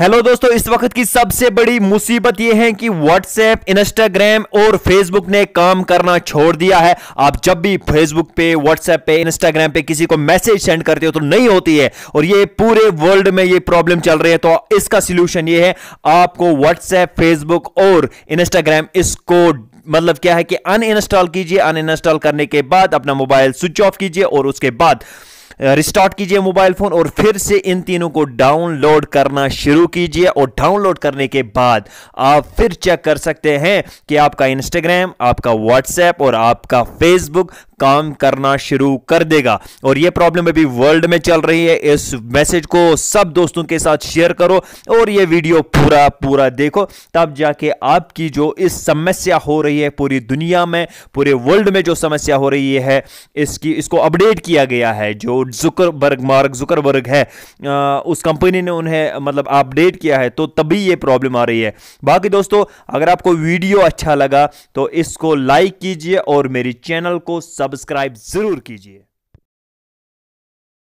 hello दोस्तों इस वक्त की सबसे बड़ी मुसीबत यह है कि व्हाट्सएप इंस्टाग्राम और फेसबुक ने काम करना छोड़ दिया है आप जब भी फेसबुक पे व्हाट्सएप पे इंस्टाग्राम पे किसी को मैसेज सेंड करते हो तो नहीं होती है और ये पूरे वर्ल्ड में ये प्रॉब्लम चल रही है तो इसका सोल्यूशन ये है आपको व्हाट्सएप फेसबुक और इंस्टाग्राम इसको मतलब क्या है कि अन कीजिए अन करने के बाद अपना मोबाइल स्विच ऑफ कीजिए और उसके बाद रिस्टार्ट कीजिए मोबाइल फ़ोन और फिर से इन तीनों को डाउनलोड करना शुरू कीजिए और डाउनलोड करने के बाद आप फिर चेक कर सकते हैं कि आपका इंस्टाग्राम आपका व्हाट्सएप और आपका फेसबुक काम करना शुरू कर देगा और यह प्रॉब्लम अभी वर्ल्ड में चल रही है इस मैसेज को सब दोस्तों के साथ शेयर करो और यह वीडियो पूरा पूरा देखो तब जाके आपकी जो इस समस्या हो रही है पूरी दुनिया में पूरे वर्ल्ड में जो समस्या हो रही है इसकी इसको अपडेट किया गया है जो जुकरबर्ग मार्ग जुकरबर्ग है आ, उस कंपनी ने उन्हें मतलब अपडेट किया है तो तभी ये प्रॉब्लम आ रही है बाकी दोस्तों अगर आपको वीडियो अच्छा लगा तो इसको लाइक कीजिए और मेरी चैनल को सब सब्सक्राइब जरूर कीजिए